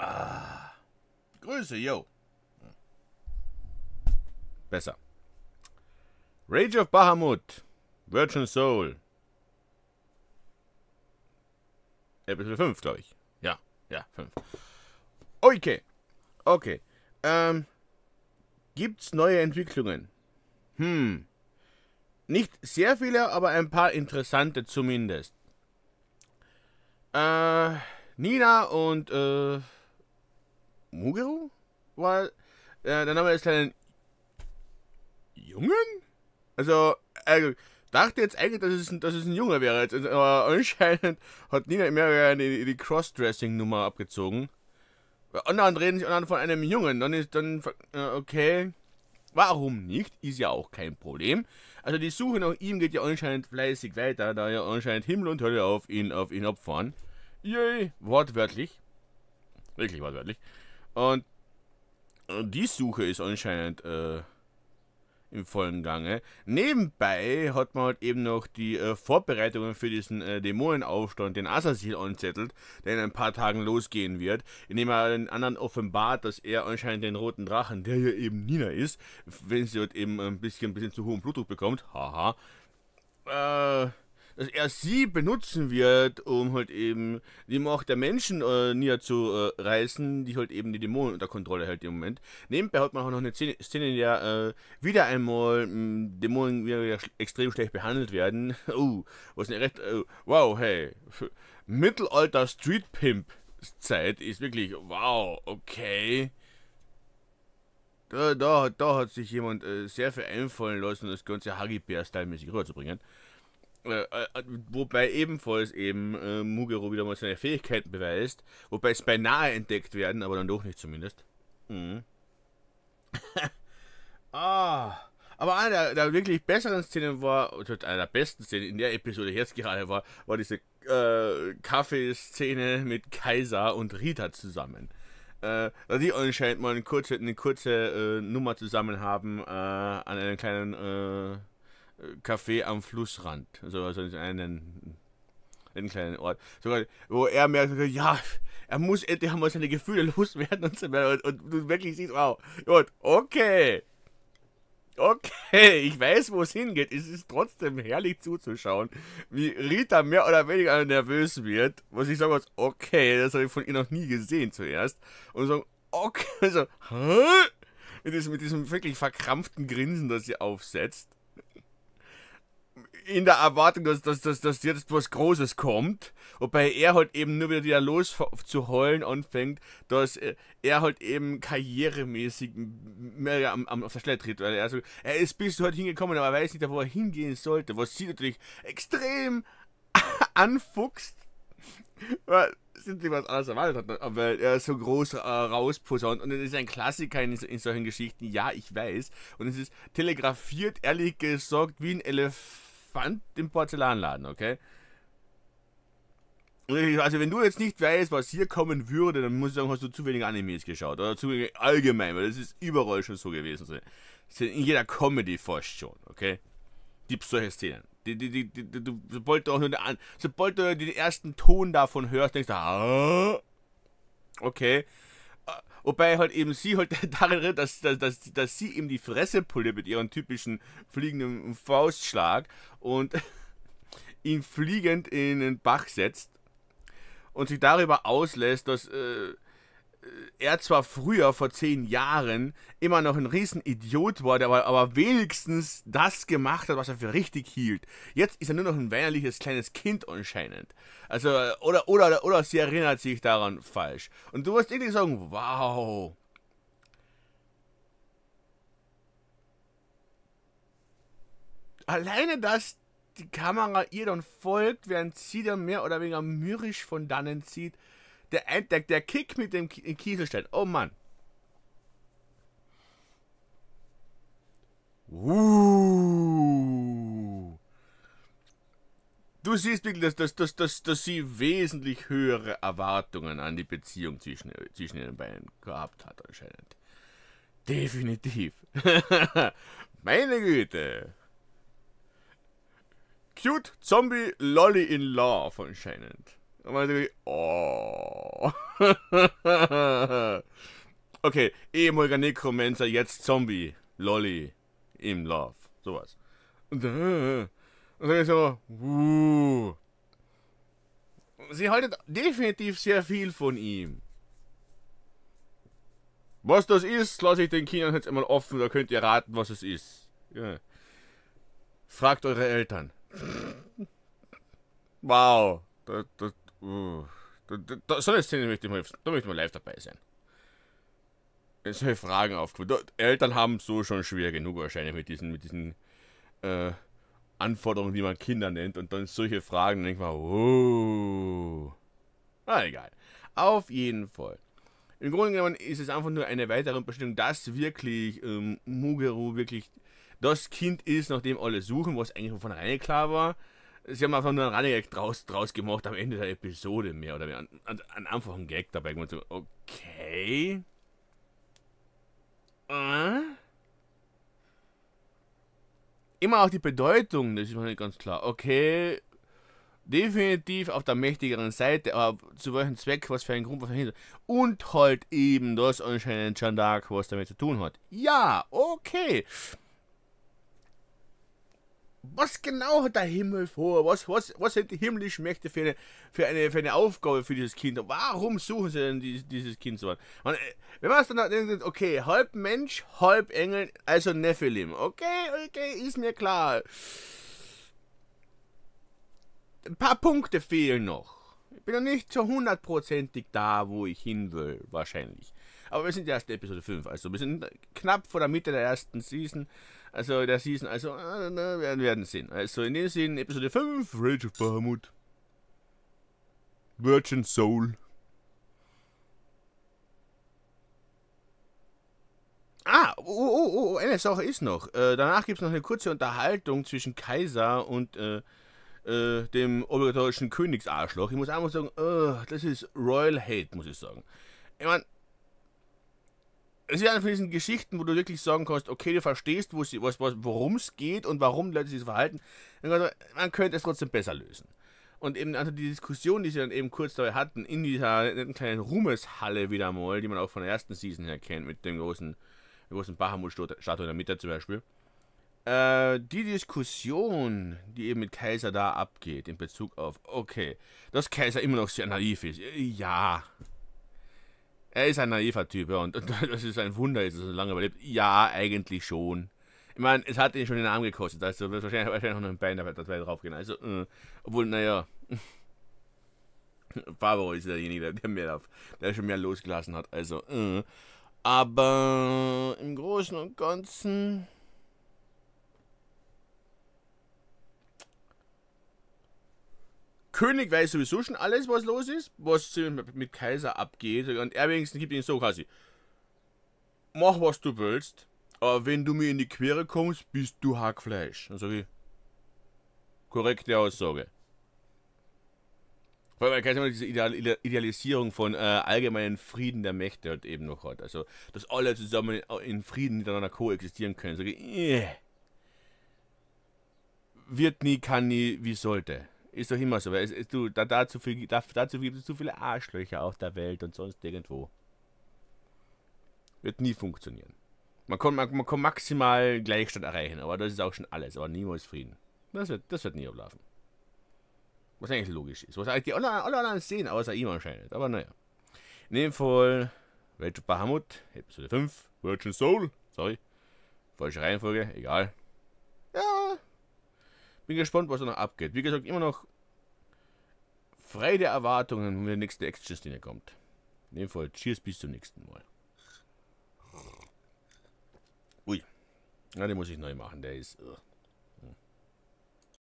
Ah. Grüße, yo. Hm. Besser. Rage of Bahamut. Virgin Soul. Episode 5, glaube ich. Ja, ja, 5. Okay. Okay. Ähm, gibt's neue Entwicklungen? Hm. Nicht sehr viele, aber ein paar interessante zumindest. Äh, Nina und äh, Mugeru? Weil äh, der Name des kleinen Jungen? Also, äh, dachte jetzt eigentlich, dass es, dass es ein Junge wäre, jetzt, also, aber anscheinend hat Nina mehr die, die Crossdressing-Nummer abgezogen. Anderen reden sich anderen von einem Jungen, dann ist dann, äh, okay, warum nicht, ist ja auch kein Problem. Also die Suche nach ihm geht ja anscheinend fleißig weiter, da ja anscheinend Himmel und Hölle auf ihn, auf ihn abfahren. Yay, wortwörtlich. Wirklich wortwörtlich. Und die Suche ist anscheinend äh, im vollen Gange. Nebenbei hat man halt eben noch die äh, Vorbereitungen für diesen äh, Dämonenaufstand, den Asasil anzettelt, der in ein paar Tagen losgehen wird, indem er den anderen offenbart, dass er anscheinend den roten Drachen, der hier eben Nina ist, wenn sie halt eben ein bisschen, ein bisschen zu hohen Blutdruck bekommt, haha, äh, dass er sie benutzen wird, um halt eben die Macht der Menschen äh, niederzureißen, äh, die halt eben die Dämonen unter Kontrolle hält im Moment. Nebenbei hat man auch noch eine Szene, in der äh, wieder einmal mh, hm, Dämonen wieder extrem schlecht behandelt werden. uh, was eine recht, uh, wow, hey, Mittelalter Street Pimp Zeit ist wirklich, wow, okay. Da, da, da hat sich jemand äh, sehr viel einfallen lassen, das Ganze Hagibär-Style-mäßig rüberzubringen. Äh, äh, äh, wobei ebenfalls eben äh, Mugero wieder mal seine Fähigkeiten beweist, wobei es beinahe entdeckt werden, aber dann doch nicht zumindest. Mhm. ah. Aber eine der, der, wirklich besseren Szenen war, oder einer der besten Szenen in der Episode jetzt gerade war, war diese äh, Kaffeeszene mit Kaiser und Rita zusammen. Äh, da also die anscheinend mal eine kurze, eine kurze äh, Nummer zusammen haben äh, an einem kleinen Café am Flussrand. So also einen, einen kleinen Ort. Sogar, wo er merkt, ja, er muss endlich mal seine Gefühle loswerden und, und, und du wirklich siehst, wow, und okay. Okay, ich weiß, wo es hingeht. Es ist trotzdem herrlich zuzuschauen, wie Rita mehr oder weniger nervös wird. wo ich sagen muss, okay, das habe ich von ihr noch nie gesehen zuerst. Und so, okay, so, hä? Mit diesem, mit diesem wirklich verkrampften Grinsen, das sie aufsetzt in der Erwartung, dass, dass, dass, dass jetzt was Großes kommt, wobei er halt eben nur wieder, wieder los zu heulen anfängt, dass äh, er halt eben karrieremäßig mehr am, am, auf der Stelle tritt, weil er, so, er ist bis heute hingekommen, aber er weiß nicht, wo er hingehen sollte, was sie natürlich extrem anfuchst, weil sind sie was anderes erwartet hat, ne? weil er so groß äh, rausposaunt. Und das ist ein Klassiker in, in solchen Geschichten, ja, ich weiß. Und es ist telegrafiert, ehrlich gesagt, wie ein Elefant fand im Porzellanladen, okay? Also wenn du jetzt nicht weißt, was hier kommen würde, dann muss ich sagen, hast du zu wenig Animes geschaut. Oder zu wenig allgemein, weil das ist überall schon so gewesen. Das ist in jeder Comedy fast schon, okay? Gibt solche Szenen. Die, die, die, die, du, sobald du auch nur sobald du den ersten Ton davon hörst, denkst du, ah, okay, Wobei halt eben sie halt darin redet, dass, dass, dass, dass sie ihm die Fresse pulle mit ihrem typischen fliegenden Faustschlag und ihn fliegend in den Bach setzt und sich darüber auslässt, dass äh, äh, er zwar früher, vor zehn Jahren, immer noch ein Riesenidiot war, der aber, aber wenigstens das gemacht hat, was er für richtig hielt. Jetzt ist er nur noch ein weinerliches kleines Kind anscheinend. Also, äh, oder, oder, oder sie erinnert sich daran falsch. Und du wirst irgendwie sagen, wow. Alleine, dass die Kamera ihr dann folgt, während sie dann mehr oder weniger mürrisch von dannen zieht, der, der, der Kick mit dem Kieselstein. Oh Mann. Uh. Du siehst wirklich, dass, dass, dass, dass, dass sie wesentlich höhere Erwartungen an die Beziehung zwischen, zwischen den beiden gehabt hat anscheinend. Definitiv. Meine Güte. Cute Zombie Lolly in Love anscheinend. Und man denkt, oh. okay, ehemaliger Necromancer, jetzt Zombie. Lolly. Im Love. Sowas. Und dann ist aber, uh. Sie haltet definitiv sehr viel von ihm. Was das ist, lasse ich den Kindern jetzt einmal offen, da könnt ihr raten, was es ist. Ja. Fragt eure Eltern. wow. Das, das, uh. Da, da, so eine Szene möchte ich mal, da möchte ich mal live dabei sein. Jetzt habe ich Fragen aufgekommen. Eltern haben so schon schwer genug wahrscheinlich mit diesen, mit diesen äh, Anforderungen, die man Kinder nennt. Und dann solche Fragen, denke ich mal, oh. Na ah, egal. Auf jeden Fall. Im Grunde genommen ist es einfach nur eine weitere Bestimmung, dass wirklich ähm, Mugeru wirklich das Kind ist, nach dem alle suchen, was eigentlich von rein klar war sie haben einfach nur einen Running Gag draus, draus gemacht am Ende der Episode mehr oder mehr. An, an, einfach einen Gag dabei gemacht. okay. Äh? Immer auch die Bedeutung, das ist mir nicht ganz klar. Okay, definitiv auf der mächtigeren Seite, aber zu welchem Zweck, was für ein Grund, was dahinter. Und halt eben das anscheinend John Dark, was damit zu tun hat. Ja, okay was genau hat der Himmel vor? Was, was, was sind die himmlischen Mächte für eine, für, eine, für eine Aufgabe für dieses Kind? Warum suchen sie denn dieses, dieses Kind so an? Und, äh, wenn man es dann denkt, okay, halb Mensch, halb Engel, also Nephilim. Okay, okay, ist mir klar. Ein paar Punkte fehlen noch. Ich bin noch nicht so hundertprozentig da, wo ich hin will, wahrscheinlich. Aber wir sind ja erst in Episode 5, also wir sind knapp vor der Mitte der ersten Season. Also der Season, also äh, wir werden sehen. Also in dem Sinne, Episode 5, Rage of Bahamut. Virgin Soul. Ah, oh, oh, oh, eine oh, oh, Sache ist noch. Äh, danach gibt es noch eine kurze Unterhaltung zwischen Kaiser und äh, äh, dem obligatorischen Königsarschloch. Ich muss einmal sagen, äh, das ist Royal Hate, muss ich sagen. Ich meine, es ist eine von diesen Geschichten, wo du wirklich sagen kannst, okay, du verstehst, worum es geht und warum Leute sich so verhalten. Man könnte es trotzdem besser lösen. Und eben also die Diskussion, die sie dann eben kurz dabei hatten, in dieser netten kleinen Ruhmeshalle wieder mal, die man auch von der ersten Season her kennt, mit dem großen, großen Bahamut-Statue in der Mitte zum Beispiel. Äh, die Diskussion, die eben mit Kaiser da abgeht, in Bezug auf, okay, dass Kaiser immer noch sehr naiv ist. Äh, ja, er ist ein naiver Typ, ja, und, das ist ein Wunder, dass er so lange überlebt. Ja, eigentlich schon. Ich meine, es hat ihn schon den Arm gekostet, also wird wahrscheinlich, wahrscheinlich noch ein Bein dabei draufgehen. Also, äh, obwohl, naja. Favaro ist derjenige, der, mehr, der schon mehr losgelassen hat, also, äh. Aber im Großen und Ganzen König weiß sowieso schon alles, was los ist, was mit Kaiser abgeht. Und er wenigstens gibt ihn so quasi. Mach, was du willst, aber wenn du mir in die Quere kommst, bist du Hackfleisch. Dann sage ich, korrekte Aussage. Vor allem, weil Kaiser immer diese Ideal Idealisierung von äh, allgemeinen Frieden der Mächte halt eben noch hat. Also, dass alle zusammen in Frieden miteinander koexistieren können. Sage ich, äh, wird nie, kann nie, wie sollte. Ist doch immer so. Weil es, es, du, da, dazu, viel, da, dazu gibt es zu viele Arschlöcher auf der Welt und sonst irgendwo. Wird nie funktionieren. Man kann, man, man kann maximal Gleichstand erreichen, aber das ist auch schon alles. Aber niemals Frieden. Das wird, das wird nie ablaufen. Was eigentlich logisch ist. Was eigentlich die alle, alle anderen sehen, außer ihm anscheinend. Aber naja. In dem Fall, Rage Bahamut, Episode 5, Virgin Soul, sorry. Falsche Reihenfolge, egal. Bin gespannt, was da noch abgeht. Wie gesagt, immer noch frei der Erwartungen, wenn der nächste Action-Szene kommt. In dem Fall, cheers, bis zum nächsten Mal. Ui. Na, den muss ich neu machen, der ist... Ugh.